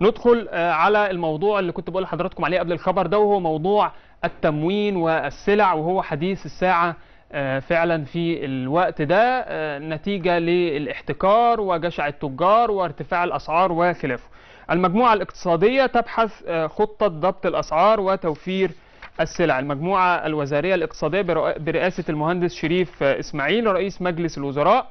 ندخل آه، على الموضوع اللي كنت بقول لحضراتكم عليه قبل الخبر ده وهو موضوع التموين والسلع وهو حديث الساعه آه، فعلا في الوقت ده آه، نتيجه للاحتكار وجشع التجار وارتفاع الاسعار وخلافه. المجموعه الاقتصاديه تبحث خطه ضبط الاسعار وتوفير السلع المجموعه الوزاريه الاقتصاديه برئاسه المهندس شريف اسماعيل رئيس مجلس الوزراء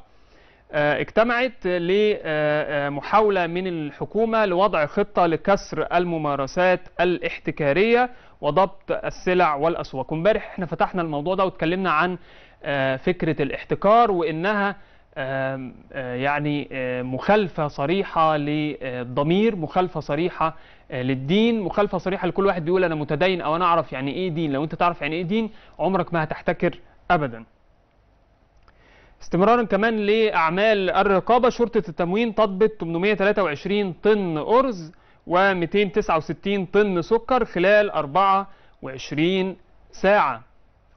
آه، اجتمعت لمحاولة من الحكومة لوضع خطة لكسر الممارسات الاحتكارية وضبط السلع والأسواق امبارح احنا فتحنا الموضوع ده واتكلمنا عن آه، فكرة الاحتكار وإنها آه، يعني مخالفة صريحة للضمير مخالفة صريحة للدين مخالفة صريحة لكل واحد بيقول أنا متدين أو أنا أعرف يعني إيه دين لو أنت تعرف يعني إيه دين عمرك ما هتحتكر أبداً استمرارا كمان لأعمال الرقابة شرطة التموين طبت 823 طن أرز و269 طن سكر خلال 24 ساعة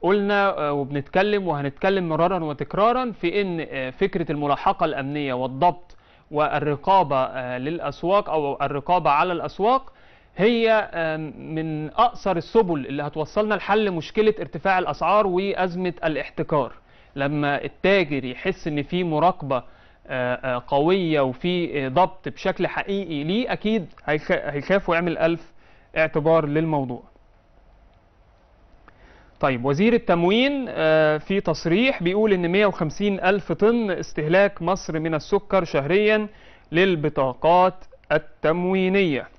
قلنا آه، وبنتكلم وهنتكلم مرارا وتكرارا في ان آه، فكرة الملاحقة الامنية والضبط والرقابة آه، للاسواق او الرقابة على الاسواق هي من اقصر السبل اللي هتوصلنا لحل مشكلة ارتفاع الاسعار وازمة الاحتكار لما التاجر يحس ان في مراقبه آه، آه، قويه وفي آه، ضبط بشكل حقيقي ليه اكيد هيخاف ويعمل الف اعتبار للموضوع طيب وزير التموين في تصريح بيقول ان 150 ألف طن استهلاك مصر من السكر شهريا للبطاقات التموينية